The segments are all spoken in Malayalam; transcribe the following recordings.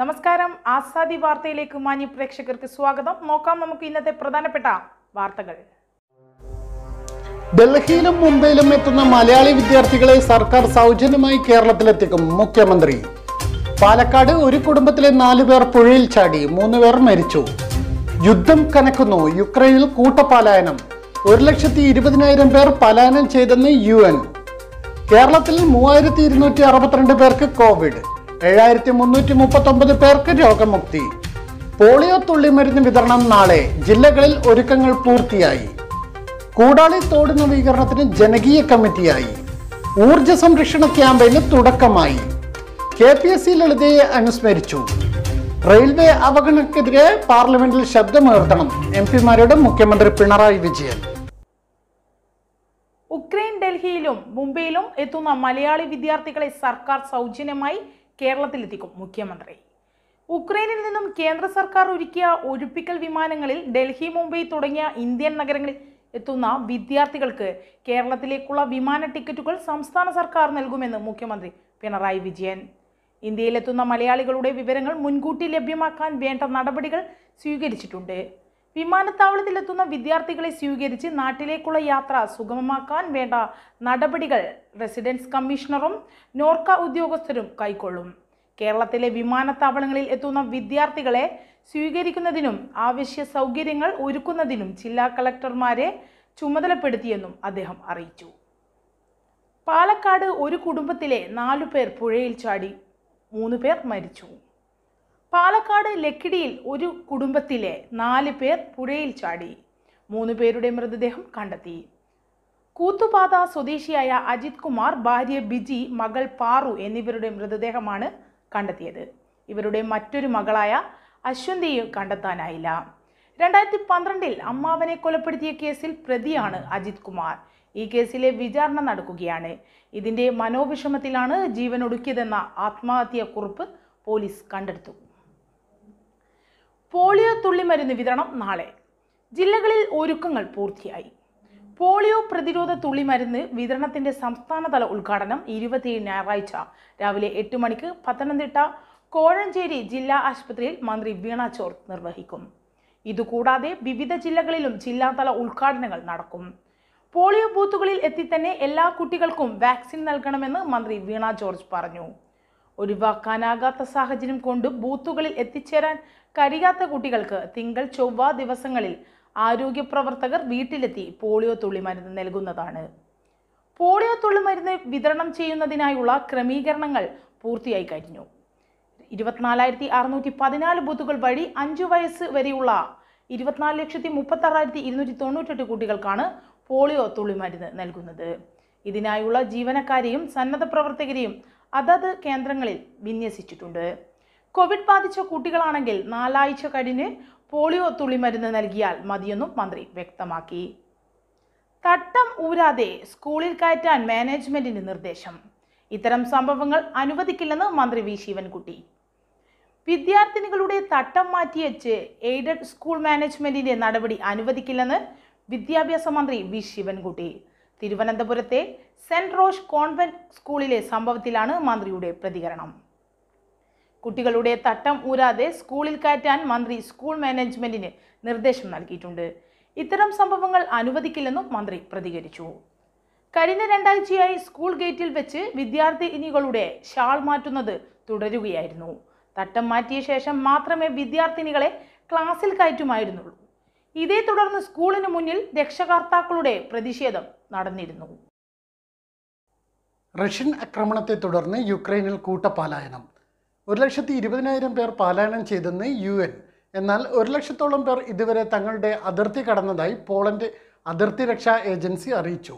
നമസ്കാരം ആസാദി വാർത്തയിലേക്ക് മാന്യ പ്രേക്ഷകർക്ക് സ്വാഗതം നോക്കാം നമുക്ക് ഇന്നത്തെ പ്രധാനപ്പെട്ട വാർത്തകൾ ഡൽഹിയിലും മുംബൈയിലും എത്തുന്ന മലയാളി വിദ്യാർത്ഥികളെ സർക്കാർ സൗജന്യമായി കേരളത്തിലെത്തിക്കും മുഖ്യമന്ത്രി പാലക്കാട് ഒരു കുടുംബത്തിലെ നാലു പേർ പുഴയിൽ ചാടി മൂന്ന് പേർ മരിച്ചു യുദ്ധം കനക്കുന്നു യുക്രൈനിൽ കൂട്ടപാലായനം ഒരു ലക്ഷത്തി ഇരുപതിനായിരം പേർ പലായനം ചെയ്തെന്ന് യു എൻ കേരളത്തിൽ മൂവായിരത്തി ഇരുന്നൂറ്റി അറുപത്തിരണ്ട് പേർക്ക് കോവിഡ് ഏഴായിരത്തി മുന്നൂറ്റി ഒമ്പത് പേർക്ക് രോഗമുക്തി പോളിയോ തുള്ളിമരുന്ന് വിതരണം നാളെ ജില്ലകളിൽ ഒരുക്കങ്ങൾ പൂർത്തിയായി കൂടാളി തോട് നവീകരണത്തിന് ജനകീയ കമ്മിറ്റിയായി ഊർജ സംരക്ഷണ ക്യാമ്പയിന് തുടക്കമായി കെ പി എസ് സി ലളിതയെ അനുസ്മരിച്ചു റെയിൽവേ അവഗണനക്കെതിരെ പാർലമെന്റിൽ ശബ്ദമുയർത്തണം എം പിമാരോട് മുഖ്യമന്ത്രി പിണറായി വിജയൻ ഉക്രൈൻ ഡൽഹിയിലും മുംബൈയിലും എത്തുന്ന മലയാളി വിദ്യാർത്ഥികളെ സർക്കാർ സൗജന്യമായി കേരളത്തിലെത്തിക്കും മുഖ്യമന്ത്രി ഉക്രൈനിൽ നിന്നും കേന്ദ്ര സർക്കാർ ഒരുക്കിയ ഒഴിപ്പിക്കൽ വിമാനങ്ങളിൽ ഡൽഹി മുംബൈ തുടങ്ങിയ ഇന്ത്യൻ നഗരങ്ങളിൽ എത്തുന്ന വിദ്യാർത്ഥികൾക്ക് കേരളത്തിലേക്കുള്ള വിമാന ടിക്കറ്റുകൾ സംസ്ഥാന സർക്കാർ നൽകുമെന്ന് മുഖ്യമന്ത്രി പിണറായി വിജയൻ ഇന്ത്യയിലെത്തുന്ന മലയാളികളുടെ വിവരങ്ങൾ മുൻകൂട്ടി ലഭ്യമാക്കാൻ വേണ്ട നടപടികൾ സ്വീകരിച്ചിട്ടുണ്ട് വിമാനത്താവളത്തിലെത്തുന്ന വിദ്യാർത്ഥികളെ സ്വീകരിച്ച് നാട്ടിലേക്കുള്ള യാത്ര സുഗമമാക്കാൻ വേണ്ട നടപടികൾ റെസിഡൻസ് കമ്മീഷണറും നോർക്ക ഉദ്യോഗസ്ഥരും കൈക്കൊള്ളും കേരളത്തിലെ വിമാനത്താവളങ്ങളിൽ എത്തുന്ന വിദ്യാർത്ഥികളെ സ്വീകരിക്കുന്നതിനും ആവശ്യ സൗകര്യങ്ങൾ ഒരുക്കുന്നതിനും ജില്ലാ കളക്ടർമാരെ ചുമതലപ്പെടുത്തിയെന്നും അദ്ദേഹം അറിയിച്ചു പാലക്കാട് ഒരു കുടുംബത്തിലെ നാലു പേർ പുഴയിൽ ചാടി മൂന്ന് പേർ മരിച്ചു പാലക്കാട് ലക്കിടിയിൽ ഒരു കുടുംബത്തിലെ നാല് പേർ പുഴയിൽ ചാടി മൂന്ന് പേരുടെ മൃതദേഹം കണ്ടെത്തി കൂത്തുപാത സ്വദേശിയായ അജിത് കുമാർ ഭാര്യ ബിജി മകൾ പാറു എന്നിവരുടെ മൃതദേഹമാണ് കണ്ടെത്തിയത് ഇവരുടെ മറ്റൊരു മകളായ അശ്വന്തിയെ കണ്ടെത്താനായില്ല രണ്ടായിരത്തി പന്ത്രണ്ടിൽ അമ്മാവനെ കൊലപ്പെടുത്തിയ കേസിൽ പ്രതിയാണ് അജിത് കുമാർ ഈ കേസിലെ വിചാരണ നടക്കുകയാണ് ഇതിൻ്റെ മനോവിഷമത്തിലാണ് ജീവനൊടുക്കിയതെന്ന കുറിപ്പ് പോലീസ് കണ്ടെടുത്തു പോളിയോ തുള്ളിമരുന്ന് വിതരണം നാളെ ജില്ലകളിൽ ഒരുക്കങ്ങൾ പൂർത്തിയായി പോളിയോ പ്രതിരോധ തുള്ളിമരുന്ന് വിതരണത്തിന്റെ സംസ്ഥാനതല ഉദ്ഘാടനം ഇരുപത്തിയേഴ് ഞായറാഴ്ച രാവിലെ എട്ട് മണിക്ക് പത്തനംതിട്ട കോഴഞ്ചേരി ജില്ലാ ആശുപത്രിയിൽ മന്ത്രി വീണ ചോർ നിർവഹിക്കും ഇതുകൂടാതെ വിവിധ ജില്ലകളിലും ജില്ലാതല ഉദ്ഘാടനങ്ങൾ നടക്കും പോളിയോ ബൂത്തുകളിൽ എത്തി തന്നെ എല്ലാ കുട്ടികൾക്കും വാക്സിൻ നൽകണമെന്ന് മന്ത്രി വീണ ജോർജ് പറഞ്ഞു ഒഴിവാക്കാനാകാത്ത സാഹചര്യം കൊണ്ട് ബൂത്തുകളിൽ എത്തിച്ചേരാൻ കഴിയാത്ത കുട്ടികൾക്ക് തിങ്കൾ ചൊവ്വ ദിവസങ്ങളിൽ ആരോഗ്യ പ്രവർത്തകർ വീട്ടിലെത്തി പോളിയോ തുള്ളി മരുന്ന് നൽകുന്നതാണ് പോളിയോ തുള്ളി മരുന്ന് വിതരണം ചെയ്യുന്നതിനായുള്ള ക്രമീകരണങ്ങൾ പൂർത്തിയായി കഴിഞ്ഞു ഇരുപത്തിനാലായിരത്തി അറുന്നൂറ്റി പതിനാല് ബൂത്തുകൾ വഴി അഞ്ചു വയസ്സ് വരെയുള്ള ഇരുപത്തിനാല് ലക്ഷത്തി മുപ്പത്താറായിരത്തി ഇരുന്നൂറ്റി തൊണ്ണൂറ്റെട്ട് കുട്ടികൾക്കാണ് പോളിയോ തുള്ളി മരുന്ന് നൽകുന്നത് ഇതിനായുള്ള ജീവനക്കാരെയും സന്നദ്ധ പ്രവർത്തകരെയും അതത് കേന്ദ്രങ്ങളിൽ വിന്യസിച്ചിട്ടുണ്ട് കോവിഡ് ബാധിച്ച കുട്ടികളാണെങ്കിൽ നാലാഴ്ച കഴിഞ്ഞ് പോളിയോ മരുന്ന് നൽകിയാൽ മതിയെന്നും മന്ത്രി വ്യക്തമാക്കി തട്ടം ഊരാതെ സ്കൂളിൽ കയറ്റാൻ മാനേജ്മെന്റിന് നിർദ്ദേശം ഇത്തരം സംഭവങ്ങൾ അനുവദിക്കില്ലെന്ന് മന്ത്രി വി ശിവൻകുട്ടി വിദ്യാർത്ഥിനികളുടെ തട്ടം മാറ്റിയച്ച് എയ്ഡഡ് സ്കൂൾ മാനേജ്മെന്റിന്റെ നടപടി അനുവദിക്കില്ലെന്ന് വിദ്യാഭ്യാസ മന്ത്രി വി ശിവൻകുട്ടി തിരുവനന്തപുരത്തെ സെൻറ് റോഷ് കോൺവെന്റ് സ്കൂളിലെ സംഭവത്തിലാണ് മന്ത്രിയുടെ പ്രതികരണം കുട്ടികളുടെ തട്ടം ഊരാതെ സ്കൂളിൽ കയറ്റാൻ മന്ത്രി സ്കൂൾ മാനേജ്മെന്റിന് നിർദ്ദേശം നൽകിയിട്ടുണ്ട് ഇത്തരം സംഭവങ്ങൾ അനുവദിക്കില്ലെന്നും മന്ത്രി പ്രതികരിച്ചു കഴിഞ്ഞ രണ്ടാഴ്ചയായി സ്കൂൾ ഗേറ്റിൽ വെച്ച് വിദ്യാർത്ഥിനികളുടെ ഷാൾ മാറ്റുന്നത് തുടരുകയായിരുന്നു തട്ടം മാറ്റിയ ശേഷം മാത്രമേ വിദ്യാർത്ഥിനികളെ ക്ലാസ്സിൽ കയറ്റുമായിരുന്നുള്ളൂ ഇതേ തുടർന്ന് സ്കൂളിന് മുന്നിൽ രക്ഷകർത്താക്കളുടെ പ്രതിഷേധം നടന്നിരുന്നു റഷ്യൻ ആക്രമണത്തെ തുടർന്ന് യുക്രൈനിൽ കൂട്ടപാലായനം ഒരു ലക്ഷത്തി ഇരുപതിനായിരം പേർ പാലായനം ചെയ്തെന്ന് യു എൻ എന്നാൽ ഒരു ലക്ഷത്തോളം പേർ ഇതുവരെ തങ്ങളുടെ അതിർത്തി കടന്നതായി പോളണ്ട് അതിർത്തി രക്ഷാ ഏജൻസി അറിയിച്ചു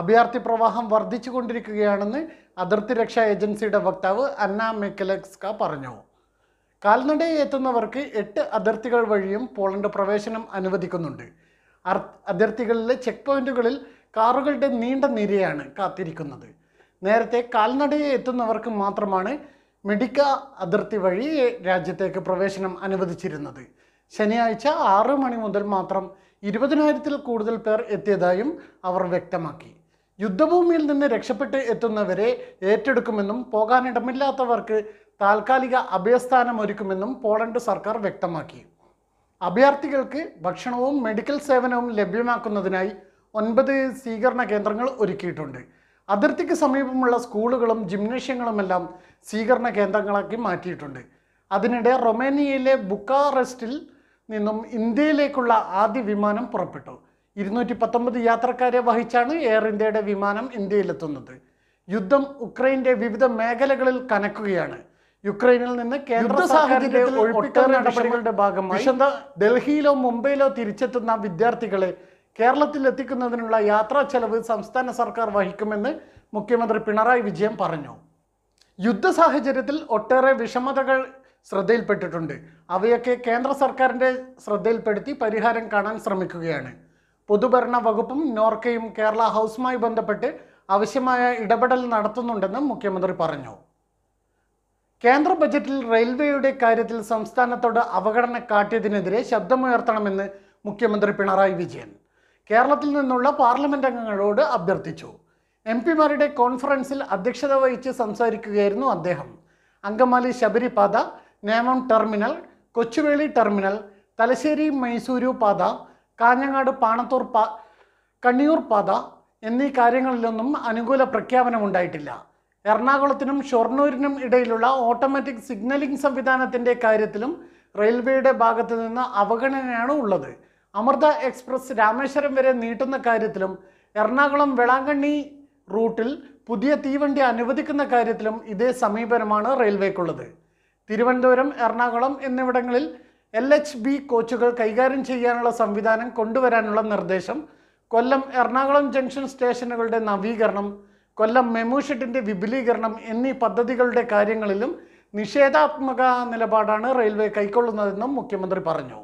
അഭയാർത്ഥി പ്രവാഹം വർദ്ധിച്ചുകൊണ്ടിരിക്കുകയാണെന്ന് അതിർത്തി രക്ഷാ ഏജൻസിയുടെ വക്താവ് അന്ന മെക്കലക്സ്ക പറഞ്ഞു കാൽനടയെ എത്തുന്നവർക്ക് എട്ട് അതിർത്തികൾ വഴിയും പോളണ്ട് പ്രവേശനം അനുവദിക്കുന്നുണ്ട് അതിർത്തികളിലെ ചെക്ക് പോയിന്റുകളിൽ കാറുകളുടെ നീണ്ട നിരയാണ് കാത്തിരിക്കുന്നത് നേരത്തെ കാൽനടയെ എത്തുന്നവർക്ക് മാത്രമാണ് മെഡിക്ക അതിർത്തി വഴി രാജ്യത്തേക്ക് പ്രവേശനം അനുവദിച്ചിരുന്നത് ശനിയാഴ്ച ആറ് മണി മുതൽ മാത്രം ഇരുപതിനായിരത്തിൽ കൂടുതൽ പേർ എത്തിയതായും അവർ വ്യക്തമാക്കി യുദ്ധഭൂമിയിൽ നിന്ന് രക്ഷപ്പെട്ട് എത്തുന്നവരെ ഏറ്റെടുക്കുമെന്നും പോകാനിടമില്ലാത്തവർക്ക് താൽക്കാലിക അഭയസ്ഥാനം ഒരുക്കുമെന്നും പോളണ്ട് സർക്കാർ വ്യക്തമാക്കി അഭയാർത്ഥികൾക്ക് ഭക്ഷണവും മെഡിക്കൽ സേവനവും ലഭ്യമാക്കുന്നതിനായി ഒൻപത് സ്വീകരണ കേന്ദ്രങ്ങൾ ഒരുക്കിയിട്ടുണ്ട് അതിർത്തിക്ക് സമീപമുള്ള സ്കൂളുകളും ജിംനേഷ്യങ്ങളുമെല്ലാം സ്വീകരണ കേന്ദ്രങ്ങളാക്കി മാറ്റിയിട്ടുണ്ട് അതിനിടെ റൊമേനിയയിലെ ബുക്കാറെസ്റ്റിൽ നിന്നും ഇന്ത്യയിലേക്കുള്ള ആദ്യ വിമാനം പുറപ്പെട്ടു ഇരുന്നൂറ്റി പത്തൊമ്പത് യാത്രക്കാരെ വഹിച്ചാണ് എയർ ഇന്ത്യയുടെ വിമാനം ഇന്ത്യയിലെത്തുന്നത് യുദ്ധം ഉക്രൈൻ്റെ വിവിധ മേഖലകളിൽ കനക്കുകയാണ് യുക്രൈനിൽ നിന്ന് കേന്ദ്ര സാഹചര്യത്തിൽ ഒട്ടേറെ നടപടികളുടെ ഭാഗമായി ഡൽഹിയിലോ മുംബൈയിലോ തിരിച്ചെത്തുന്ന വിദ്യാർത്ഥികളെ കേരളത്തിൽ എത്തിക്കുന്നതിനുള്ള യാത്രാ ചെലവ് സംസ്ഥാന സർക്കാർ വഹിക്കുമെന്ന് മുഖ്യമന്ത്രി പിണറായി വിജയൻ പറഞ്ഞു യുദ്ധ സാഹചര്യത്തിൽ ഒട്ടേറെ വിഷമതകൾ ശ്രദ്ധയിൽപ്പെട്ടിട്ടുണ്ട് അവയൊക്കെ കേന്ദ്ര സർക്കാരിൻ്റെ ശ്രദ്ധയിൽപ്പെടുത്തി പരിഹാരം കാണാൻ ശ്രമിക്കുകയാണ് പൊതുഭരണ വകുപ്പും നോർക്കയും കേരള ഹൗസുമായി ബന്ധപ്പെട്ട് ആവശ്യമായ ഇടപെടൽ നടത്തുന്നുണ്ടെന്നും മുഖ്യമന്ത്രി പറഞ്ഞു കേന്ദ്ര ബജറ്റിൽ റെയിൽവേയുടെ കാര്യത്തിൽ സംസ്ഥാനത്തോട് അവഗണന കാട്ടിയതിനെതിരെ ശബ്ദമുയർത്തണമെന്ന് മുഖ്യമന്ത്രി പിണറായി വിജയൻ കേരളത്തിൽ നിന്നുള്ള പാർലമെന്റ് അംഗങ്ങളോട് അഭ്യർത്ഥിച്ചു എം പിമാരുടെ കോൺഫറൻസിൽ അധ്യക്ഷത വഹിച്ച് സംസാരിക്കുകയായിരുന്നു അദ്ദേഹം അങ്കമാലി ശബരിപാത നേമം ടെർമിനൽ കൊച്ചുവേളി ടെർമിനൽ തലശ്ശേരി മൈസൂരു പാത കാഞ്ഞങ്ങാട് പാണത്തൂർ പാ കണ്ണിയൂർ പാത എന്നീ കാര്യങ്ങളിലൊന്നും അനുകൂല പ്രഖ്യാപനമുണ്ടായിട്ടില്ല എറണാകുളത്തിനും ഷൊർണൂരിനും ഇടയിലുള്ള ഓട്ടോമാറ്റിക് സിഗ്നലിംഗ് സംവിധാനത്തിൻ്റെ കാര്യത്തിലും റെയിൽവേയുടെ ഭാഗത്ത് നിന്ന് അവഗണനയാണ് ഉള്ളത് അമൃത എക്സ്പ്രസ് രാമേശ്വരം വരെ നീട്ടുന്ന കാര്യത്തിലും എറണാകുളം വെളാങ്കണ്ണി റൂട്ടിൽ പുതിയ തീവണ്ടി അനുവദിക്കുന്ന കാര്യത്തിലും ഇതേ സമീപനമാണ് റെയിൽവേക്കുള്ളത് തിരുവനന്തപുരം എറണാകുളം എന്നിവിടങ്ങളിൽ എൽ എച്ച് ബി കോച്ചുകൾ കൈകാര്യം ചെയ്യാനുള്ള സംവിധാനം കൊണ്ടുവരാനുള്ള നിർദ്ദേശം കൊല്ലം എറണാകുളം ജംഗ്ഷൻ സ്റ്റേഷനുകളുടെ നവീകരണം കൊല്ലം മെമൂഷെട്ടിൻ്റെ വിപുലീകരണം എന്നീ പദ്ധതികളുടെ കാര്യങ്ങളിലും നിഷേധാത്മക നിലപാടാണ് റെയിൽവേ കൈക്കൊള്ളുന്നതെന്നും മുഖ്യമന്ത്രി പറഞ്ഞു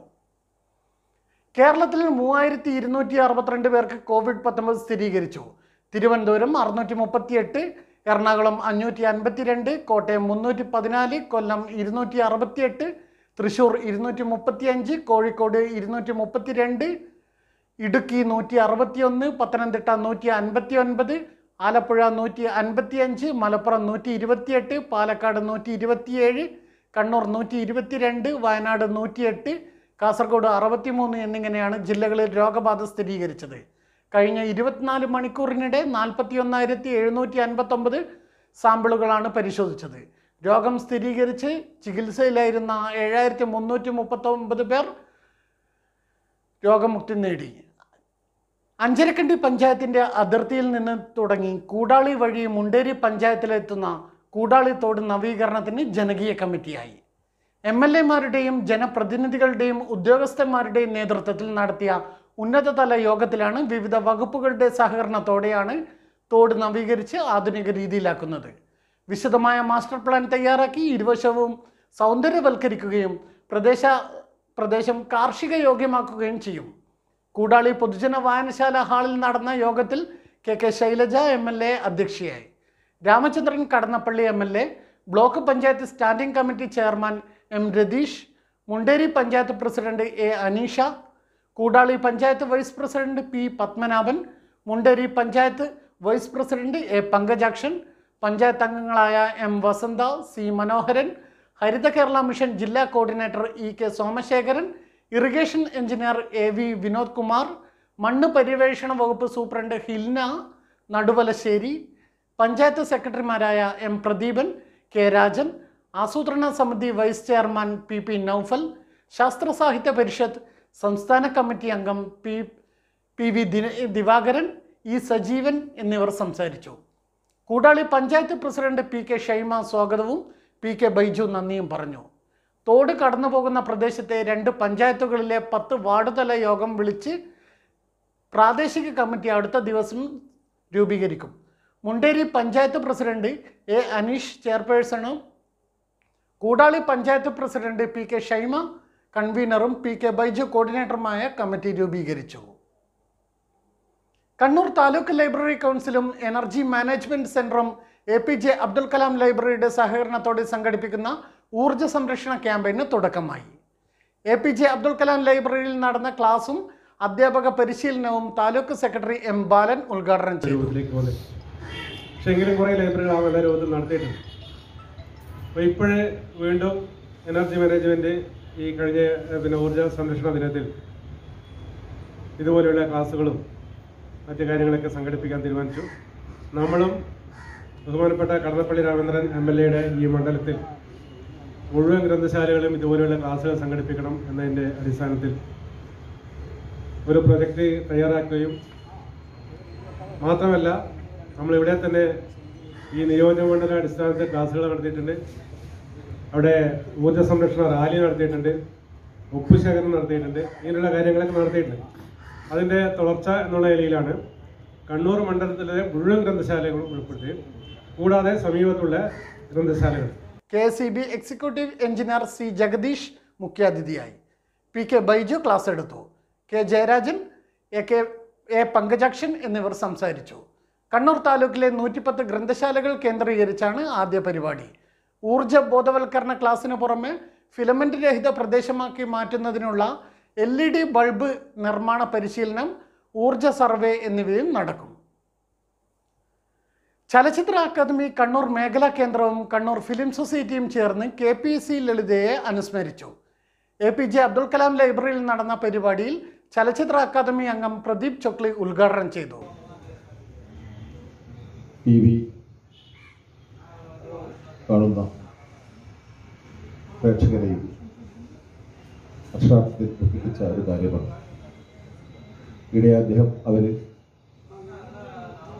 കേരളത്തിൽ മൂവായിരത്തി ഇരുന്നൂറ്റി അറുപത്തിരണ്ട് പേർക്ക് കോവിഡ് പത്തൊമ്പത് സ്ഥിരീകരിച്ചു തിരുവനന്തപുരം അറുന്നൂറ്റി മുപ്പത്തിയെട്ട് എറണാകുളം അഞ്ഞൂറ്റി അൻപത്തിരണ്ട് കോട്ടയം മുന്നൂറ്റി പതിനാല് കൊല്ലം ഇരുന്നൂറ്റി അറുപത്തിയെട്ട് തൃശ്ശൂർ ഇരുന്നൂറ്റി മുപ്പത്തിയഞ്ച് കോഴിക്കോട് ഇരുന്നൂറ്റി മുപ്പത്തിരണ്ട് ഇടുക്കി നൂറ്റി അറുപത്തിയൊന്ന് പത്തനംതിട്ട നൂറ്റി അൻപത്തി ഒൻപത് ആലപ്പുഴ നൂറ്റി അൻപത്തിയഞ്ച് മലപ്പുറം നൂറ്റി ഇരുപത്തിയെട്ട് പാലക്കാട് നൂറ്റി ഇരുപത്തിയേഴ് കണ്ണൂർ നൂറ്റി ഇരുപത്തിരണ്ട് വയനാട് നൂറ്റിയെട്ട് കാസർഗോഡ് അറുപത്തിമൂന്ന് എന്നിങ്ങനെയാണ് ജില്ലകളിൽ രോഗബാധ സ്ഥിരീകരിച്ചത് കഴിഞ്ഞ ഇരുപത്തിനാല് മണിക്കൂറിനിടെ നാൽപ്പത്തി ഒന്നായിരത്തി എഴുന്നൂറ്റി അൻപത്തൊമ്പത് സാമ്പിളുകളാണ് പരിശോധിച്ചത് രോഗം സ്ഥിരീകരിച്ച് ചികിത്സയിലായിരുന്ന ഏഴായിരത്തി മുന്നൂറ്റി മുപ്പത്തൊമ്പത് പേർ രോഗമുക്തി നേടി അഞ്ചരക്കണ്ടി പഞ്ചായത്തിൻ്റെ അതിർത്തിയിൽ നിന്ന് തുടങ്ങി കൂടാളി വഴി മുണ്ടേരി പഞ്ചായത്തിലെത്തുന്ന കൂടാളി തോട് നവീകരണത്തിന് ജനകീയ കമ്മിറ്റിയായി എം എൽ എമാരുടെയും ജനപ്രതിനിധികളുടെയും ഉദ്യോഗസ്ഥന്മാരുടെയും നേതൃത്വത്തിൽ നടത്തിയ ഉന്നതതല യോഗത്തിലാണ് വിവിധ വകുപ്പുകളുടെ സഹകരണത്തോടെയാണ് തോട് നവീകരിച്ച് ആധുനിക രീതിയിലാക്കുന്നത് വിശദമായ മാസ്റ്റർ പ്ലാൻ തയ്യാറാക്കി ഇരുവശവും സൗന്ദര്യവൽക്കരിക്കുകയും പ്രദേശ പ്രദേശം കാർഷിക യോഗ്യമാക്കുകയും ചെയ്യും കൂടാളി പൊതുജന വായനശാല ഹാളിൽ നടന്ന യോഗത്തിൽ K K Shailaja M L A അധ്യക്ഷയായി Ramachandran Kadannappally M L A block panchayat standing committee chairman M Ratheesh Munderi panchayat president A Aneesha Koodali panchayat vice president P Padmanabhan Munderi panchayat vice president A Pankajakshan panchayat അംഗങ്ങളായ M Vasantha C Manoharan Haritha Kerala mission ജില്ലാ coordinator E K Somasekharan irrigation engineer A V Vinod Kumar മണ്ണ് പര്യവേഷണ വകുപ്പ് സൂപ്രണ്ട് ഹിൽന നടുവലശ്ശേരി പഞ്ചായത്ത് സെക്രട്ടറിമാരായ എം പ്രദീപൻ കെ രാജൻ ആസൂത്രണ സമിതി vice chairman P P Noufal Sasthra Sahithya Parishad സംസ്ഥാന കമ്മിറ്റി അംഗം P P V Divakaran E Sajeevan എന്നിവർ സംസാരിച്ചു Koodali panchayat president P K Shaima സ്വാഗതവും പി കെ ബൈജു നന്ദിയും പറഞ്ഞു തോട് കടന്നു പോകുന്ന പ്രദേശത്തെ രണ്ട് പഞ്ചായത്തുകളിലെ പത്ത് വാർഡ് തല യോഗം വിളിച്ച് പ്രാദേശിക കമ്മിറ്റി അടുത്ത ദിവസം രൂപീകരിക്കും മുണ്ടേരി പഞ്ചായത്ത് പ്രസിഡന്റ് എ അനീഷ് ചെയർപേഴ്സണും Koodali panchayat president P K Shaima കൺവീനറും പി കെ ബൈജു കോർഡിനേറ്ററുമായ കമ്മിറ്റി രൂപീകരിച്ചു കണ്ണൂർ താലൂക്ക് ലൈബ്രറി കൗൺസിലും എനർജി മാനേജ്മെന്റ് സെന്ററും A P J Abdul Kalam ലൈബ്രറിയുടെ സഹകരണത്തോടെ സംഘടിപ്പിക്കുന്ന ഊർജ്ജ സംരക്ഷണ ക്യാമ്പയിന് തുടക്കമായി A P J Abdul Kalam ലൈബ്രറിയിൽ നടന്ന ക്ലാസും അധ്യാപക പരിശീലനവും താലൂക്ക് സെക്രട്ടറി എം ബാലൻ ഉദ്ഘാടനം ചെയ്തു നടത്തിയിട്ടുണ്ട് അപ്പോൾ ഇപ്പോഴേ വീണ്ടും എനർജി മാനേജ്മെൻറ്റ് ഈ കഴിഞ്ഞ പിന്നെ ഊർജ്ജ സംരക്ഷണ ദിനത്തിൽ ഇതുപോലെയുള്ള ക്ലാസ്സുകളും മറ്റു കാര്യങ്ങളൊക്കെ സംഘടിപ്പിക്കാൻ തീരുമാനിച്ചു നമ്മളും ബഹുമാനപ്പെട്ട കടന്നപ്പള്ളി രാമേന്ദ്രൻ എം എൽ എയുടെ ഈ മണ്ഡലത്തിൽ മുഴുവൻ ഗ്രന്ഥശാലകളും ഇതുപോലെയുള്ള ക്ലാസ്സുകൾ സംഘടിപ്പിക്കണം എന്നതിൻ്റെ അടിസ്ഥാനത്തിൽ ഒരു പ്രൊജക്റ്റ് തയ്യാറാക്കുകയും മാത്രമല്ല നമ്മളിവിടെ തന്നെ ഈ നിയോജകമണ്ഡല അടിസ്ഥാനത്തിൽ ക്ലാസ്സുകൾ നടത്തിയിട്ടുണ്ട് അവിടെ ഊർജ്ജ സംരക്ഷണ റാലി നടത്തിയിട്ടുണ്ട് ഉപ്പ് ശേഖരം നടത്തിയിട്ടുണ്ട് ഇങ്ങനെയുള്ള കാര്യങ്ങളൊക്കെ നടത്തിയിട്ടുണ്ട് അതിൻ്റെ തുടർച്ച എന്നുള്ള നിലയിലാണ് കണ്ണൂർ മണ്ഡലത്തിലെ മുഴുവൻ ഗ്രന്ഥശാലകളും ഉൾപ്പെടുത്തി കൂടാതെ സമീപത്തുള്ള ഗ്രന്ഥശാലകൾ K C B executive engineer C Jagadeesh മുഖ്യാതിഥിയായി പി കെ ബൈജു ക്ലാസ് എടുത്തു K Jayarajan A K A Pankajakshan എന്നിവർ സംസാരിച്ചു കണ്ണൂർ താലൂക്കിലെ നൂറ്റിപ്പത്ത് ഗ്രന്ഥശാലകൾ കേന്ദ്രീകരിച്ചാണ് ആദ്യ പരിപാടി ഊർജ ബോധവൽക്കരണ ക്ലാസ്സിന് പുറമെ ഫിലമെൻ്റ് രഹിത പ്രദേശമാക്കി മാറ്റുന്നതിനുള്ള എൽ ഇ ഡി ബൾബ് നിർമ്മാണ പരിശീലനം ഊർജ സർവേ എന്നിവയും നടക്കും ചലച്ചിത്ര അക്കാദമി കണ്ണൂർ മേഖലാ കേന്ദ്രവും കണ്ണൂർ ഫിലിം സൊസൈറ്റിയും ചേർന്ന് കെ പി സി ലളിതയെ അനുസ്മരിച്ചു A P J Abdul Kalam ലൈബ്രറിയിൽ നടന്ന പരിപാടിയിൽ ചലച്ചിത്ര അക്കാദമി അംഗം പ്രദീപ് ചൊക്ലി ഉദ്ഘാടനം ചെയ്തു ടി വി കാണുന്ന പ്രേക്ഷകരെയും അക്ഷരാർത്ഥത്തിൽ ഒരു കാര്യമാണ് ഇവിടെ അദ്ദേഹം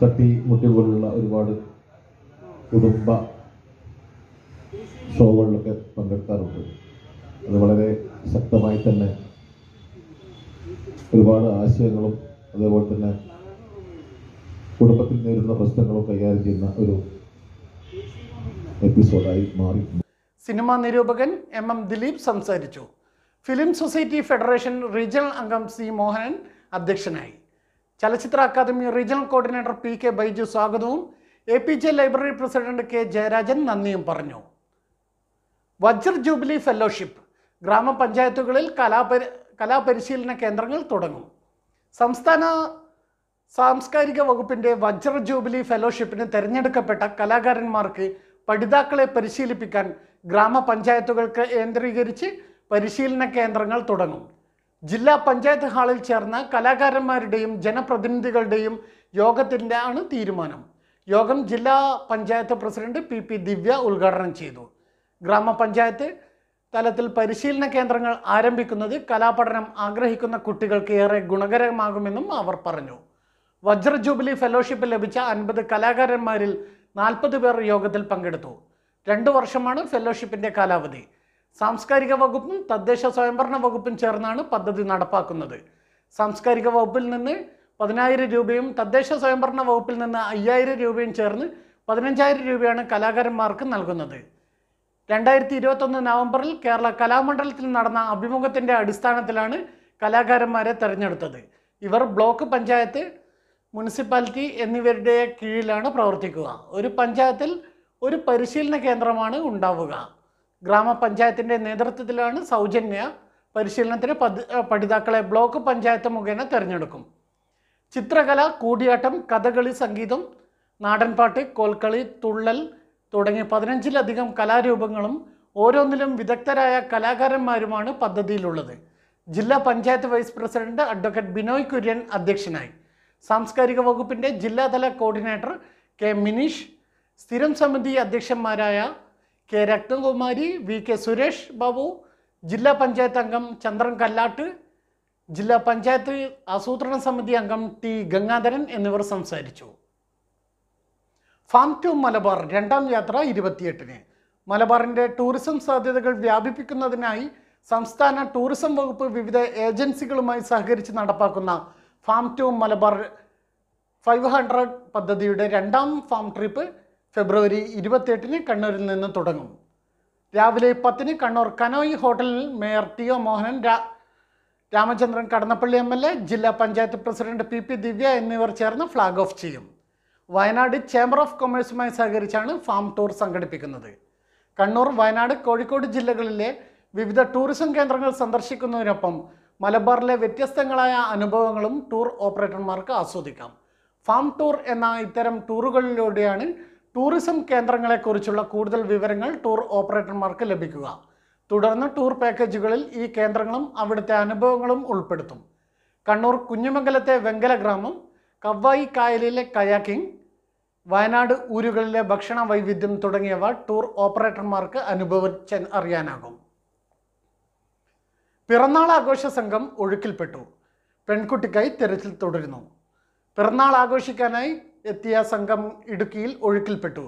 തട്ടി മുട്ടി പോലുള്ള ഒരുപാട് കുടുംബ ഷോകളിലൊക്കെ പങ്കെടുക്കാറുണ്ട് അത് വളരെ ശക്തമായി തന്നെ ഒരുപാട് ആശയങ്ങളും അതേപോലെ തന്നെ കുടുംബത്തിൽ നേരിടുന്ന പ്രശ്നങ്ങളും കൈകാര്യം ചെയ്യുന്ന ഒരു എപ്പിസോഡായി മാറി സിനിമാ നിരൂപകൻ എം എം ദിലീപ് സംസാരിച്ചു ഫിലിം സൊസൈറ്റി ഫെഡറേഷൻ റീജിയണൽ അംഗം സി മോഹനൻ അധ്യക്ഷനായി ചലച്ചിത്ര academy regional coordinator P K Baiju സ്വാഗതവും A P J library president K Jayarajan നന്ദിയും പറഞ്ഞു വജ്ര ജൂബിലി ഫെലോഷിപ്പ് ഗ്രാമപഞ്ചായത്തുകളിൽ കലാപരി കലാപരിശീലന കേന്ദ്രങ്ങൾ തുടങ്ങും സംസ്ഥാന സാംസ്കാരിക വകുപ്പിൻ്റെ വജ്ര ജൂബിലി ഫെലോഷിപ്പിന് തിരഞ്ഞെടുക്കപ്പെട്ട കലാകാരന്മാർക്ക് പഠിതാക്കളെ പരിശീലിപ്പിക്കാൻ ഗ്രാമപഞ്ചായത്തുകൾ കേന്ദ്രീകരിച്ച് പരിശീലന കേന്ദ്രങ്ങൾ തുടങ്ങും ജില്ലാ പഞ്ചായത്ത് ഹാളിൽ ചേർന്ന കലാകാരന്മാരുടെയും ജനപ്രതിനിധികളുടെയും യോഗത്തിൻ്റെയാണ് തീരുമാനം യോഗം ജില്ലാ panchayat president P P Divya ഉദ്ഘാടനം ചെയ്തു ഗ്രാമപഞ്ചായത്ത് തലത്തിൽ പരിശീലന കേന്ദ്രങ്ങൾ ആരംഭിക്കുന്നത് കലാപഠനം ആഗ്രഹിക്കുന്ന കുട്ടികൾക്ക് ഏറെ ഗുണകരമാകുമെന്നും അവർ പറഞ്ഞു വജ്ര ജൂബിലി ഫെലോഷിപ്പ് ലഭിച്ച അൻപത് കലാകാരന്മാരിൽ നാൽപ്പത് പേർ യോഗത്തിൽ പങ്കെടുത്തു രണ്ടു വർഷമാണ് ഫെലോഷിപ്പിൻ്റെ കാലാവധി സാംസ്കാരിക വകുപ്പും തദ്ദേശ സ്വയംഭരണ വകുപ്പും ചേർന്നാണ് പദ്ധതി നടപ്പാക്കുന്നത് സാംസ്കാരിക വകുപ്പിൽ നിന്ന് പതിനായിരം രൂപയും തദ്ദേശ സ്വയംഭരണ വകുപ്പിൽ നിന്ന് അയ്യായിരം രൂപയും ചേർന്ന് പതിനഞ്ചായിരം രൂപയാണ് കലാകാരന്മാർക്ക് നൽകുന്നത് രണ്ടായിരത്തി ഇരുപത്തൊന്ന് നവംബറിൽ കേരള കലാമണ്ഡലത്തിൽ നടന്ന അഭിമുഖത്തിൻ്റെ അടിസ്ഥാനത്തിലാണ് കലാകാരന്മാരെ തിരഞ്ഞെടുത്തത് ഇവർ ബ്ലോക്ക് പഞ്ചായത്ത് മുനിസിപ്പാലിറ്റി എന്നിവരുടെ കീഴിലാണ് പ്രവർത്തിക്കുക ഒരു പഞ്ചായത്തിൽ ഒരു പരിശീലന കേന്ദ്രമാണ് ഉണ്ടാവുക ഗ്രാമപഞ്ചായത്തിൻ്റെ നേതൃത്വത്തിലാണ് സൗജന്യ പരിശീലനത്തിന് പഠിതാക്കളെ ബ്ലോക്ക് പഞ്ചായത്ത് മുഖേന തിരഞ്ഞെടുക്കും ചിത്രകല കൂടിയാട്ടം കഥകളി സംഗീതം നാടൻപാട്ട് കോൽക്കളി തുള്ളൽ തുടങ്ങിയ പതിനഞ്ചിലധികം കലാരൂപങ്ങളും ഓരോന്നിലും വിദഗ്ധരായ കലാകാരന്മാരുമാണ് പദ്ധതിയിലുള്ളത് ജില്ലാ panchayat vice president advocate Binoy Kurian അധ്യക്ഷനായി സാംസ്കാരിക വകുപ്പിൻ്റെ ജില്ലാതല കോർഡിനേറ്റർ കെ മിനീഷ് സ്ഥിരം സമിതി അധ്യക്ഷന്മാരായ K Rathnakumari V K Suresh Babu ജില്ലാ പഞ്ചായത്ത് അംഗം ചന്ദ്രൻ കല്ലാട്ട് ജില്ലാ പഞ്ചായത്ത് ആസൂത്രണ സമിതി അംഗം ടി ഗംഗാധരൻ എന്നിവർ സംസാരിച്ചു ഫാം ടു മലബാർ രണ്ടാം യാത്ര ഇരുപത്തിയെട്ടിന് മലബാറിൻ്റെ ടൂറിസം സാധ്യതകൾ വ്യാപിപ്പിക്കുന്നതിനായി സംസ്ഥാന ടൂറിസം വകുപ്പ് വിവിധ ഏജൻസികളുമായി സഹകരിച്ച് നടപ്പാക്കുന്ന farm to Malabar five hundred പദ്ധതിയുടെ രണ്ടാം ഫാം ട്രിപ്പ് ഫെബ്രുവരി ഇരുപത്തിയെട്ടിന് കണ്ണൂരിൽ നിന്ന് തുടങ്ങും രാവിലെ പത്തിന് കണ്ണൂർ കനോയി ഹോട്ടലിൽ mayor T O Mohanan Ramachandran Kadannappally M L A ജില്ലാ panchayat president P P Divya എന്നിവർ ചേർന്ന് ഫ്ളാഗ് ഓഫ് ചെയ്യും വയനാട് ചേംബർ ഓഫ് കൊമേഴ്സുമായി സഹകരിച്ചാണ് ഫാം ടൂർ സംഘടിപ്പിക്കുന്നത് കണ്ണൂർ വയനാട് കോഴിക്കോട് ജില്ലകളിലെ വിവിധ ടൂറിസം കേന്ദ്രങ്ങൾ സന്ദർശിക്കുന്നതിനൊപ്പം മലബാറിലെ വ്യത്യസ്തങ്ങളായ അനുഭവങ്ങളും ടൂർ ഓപ്പറേറ്റർമാർക്ക് ആസ്വദിക്കാം ഫാം ടൂർ എന്ന ഇത്തരം ടൂറുകളിലൂടെയാണ് ടൂറിസം കേന്ദ്രങ്ങളെക്കുറിച്ചുള്ള കൂടുതൽ വിവരങ്ങൾ ടൂർ ഓപ്പറേറ്റർമാർക്ക് ലഭിക്കുക തുടർന്ന് ടൂർ പാക്കേജുകളിൽ ഈ കേന്ദ്രങ്ങളും അവിടുത്തെ അനുഭവങ്ങളും ഉൾപ്പെടുത്തും കണ്ണൂർ കുഞ്ഞുമംഗലത്തെ വെങ്കല ഗ്രാമം കവ്വായി കായലിലെ കയാക്കിംഗ് വയനാട് ഊരുകളിലെ ഭക്ഷണ വൈവിധ്യം തുടങ്ങിയവ ടൂർ ഓപ്പറേറ്റർമാർക്ക് അനുഭവിച്ച് അറിയാനാകും പിറന്നാൾ ആഘോഷ സംഘം ഒഴുക്കിൽപ്പെട്ടു പെൺകുട്ടിക്കായി തിരച്ചിൽ തുടരുന്നു പിറന്നാൾ ആഘോഷിക്കാനായി എത്തിയ സംഘം ഇടുക്കിയിൽ ഒഴുക്കിൽപ്പെട്ടു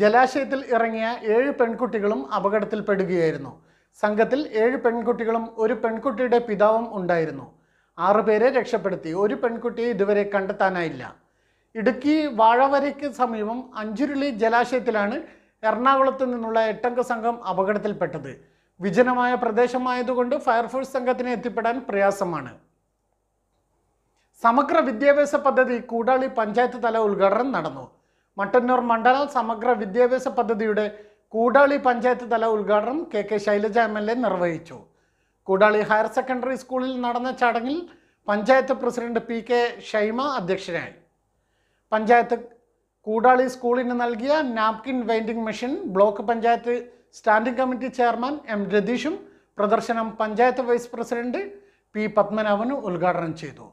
ജലാശയത്തിൽ ഇറങ്ങിയ ഏഴ് പെൺകുട്ടികളും അപകടത്തിൽപ്പെടുകയായിരുന്നു സംഘത്തിൽ ഏഴ് പെൺകുട്ടികളും ഒരു പെൺകുട്ടിയുടെ പിതാവും ഉണ്ടായിരുന്നു ആറുപേരെ രക്ഷപ്പെടുത്തി ഒരു പെൺകുട്ടിയെ ഇതുവരെ കണ്ടെത്താനായില്ല ഇടുക്കി വാഴവരയ്ക്ക് സമീപം അഞ്ചുരുളി ജലാശയത്തിലാണ് എറണാകുളത്ത് നിന്നുള്ള എട്ടംഗ സംഘം അപകടത്തിൽപ്പെട്ടത് വിജനമായ പ്രദേശമായതുകൊണ്ട് ഫയർഫോഴ്സ് സംഘത്തിന് എത്തിപ്പെടാൻ പ്രയാസമാണ് സമഗ്ര വിദ്യാഭ്യാസ പദ്ധതി കൂടാളി പഞ്ചായത്ത് തല ഉദ്ഘാടനം നടന്നു മട്ടന്നൂർ മണ്ഡലം സമഗ്ര വിദ്യാഭ്യാസ പദ്ധതിയുടെ കൂടാളി പഞ്ചായത്ത് തല ഉദ്ഘാടനം K K Shailaja M L A നിർവഹിച്ചു കൂടാളി ഹയർ സെക്കൻഡറി സ്കൂളിൽ നടന്ന ചടങ്ങിൽ panchayat president P K Shaima അധ്യക്ഷനായി പഞ്ചായത്ത് കൂടാളി സ്കൂളിന് നൽകിയ napkin vending machine block panchayat standing committee chairman M രതീഷും പ്രദർശനം പഞ്ചായത്ത് വൈസ് പ്രസിഡന്റ് പി പത്മനാഭനും ഉദ്ഘാടനം ചെയ്തു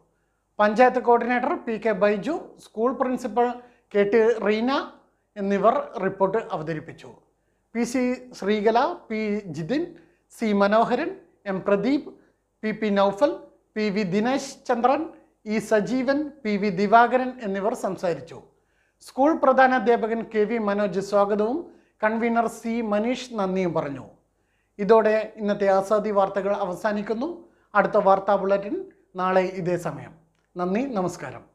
panchayat coordinator P K Baiju school principal K T Reena എന്നിവർ റിപ്പോർട്ട് അവതരിപ്പിച്ചു P C Sreekala P Jithin C Manoharan M Pradeep P P Naufal P V Dinesh Chandran E Sajeevan P V Divakaran എന്നിവർ സംസാരിച്ചു സ്കൂൾ പ്രധാനാധ്യാപകൻ കെ വി മനോജ് സ്വാഗതവും കൺവീനർ സി മനീഷ് നന്ദിയും പറഞ്ഞു ഇതോടെ ഇന്നത്തെ ആസാദി വാർത്തകൾ അവസാനിക്കുന്നു അടുത്ത വാർത്താ ബുള്ളറ്റിൻ നാളെ ഇതേ സമയം നന്ദി നമസ്കാരം